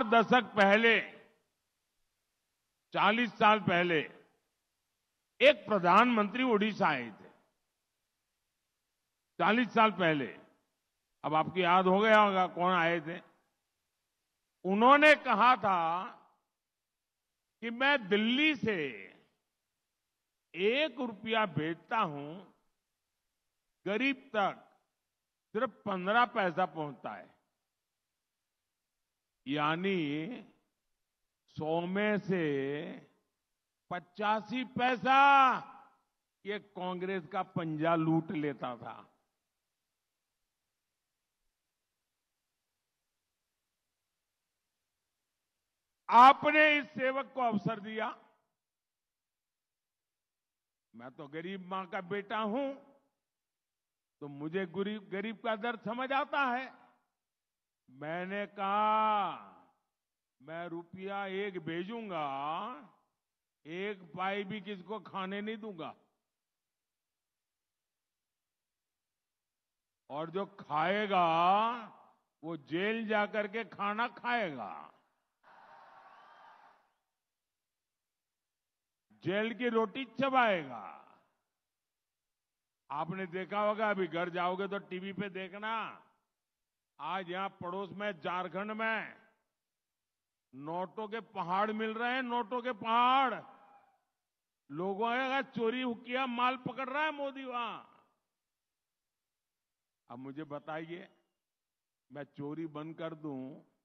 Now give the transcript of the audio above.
चार दशक पहले 40 साल पहले एक प्रधानमंत्री ओडिशा आए थे 40 साल पहले अब आपको याद हो गया होगा कौन आए थे उन्होंने कहा था कि मैं दिल्ली से एक रुपया भेजता हूं गरीब तक सिर्फ पंद्रह पैसा पहुंचता है यानी सौ में से पचासी पैसा ये कांग्रेस का पंजा लूट लेता था आपने इस सेवक को अवसर दिया मैं तो गरीब मां का बेटा हूं तो मुझे गरीब गरीब का दर्द समझ आता है मैंने कहा मैं रुपया एक भेजूंगा एक पाई भी किसको खाने नहीं दूंगा और जो खाएगा वो जेल जाकर के खाना खाएगा जेल की रोटी चबाएगा आपने देखा होगा अभी घर जाओगे तो टीवी पे देखना आज यहां पड़ोस में झारखंड में नोटों के पहाड़ मिल रहे हैं नोटों के पहाड़ लोगों का चोरी किया माल पकड़ रहा है मोदी वहां अब मुझे बताइए मैं चोरी बंद कर दूं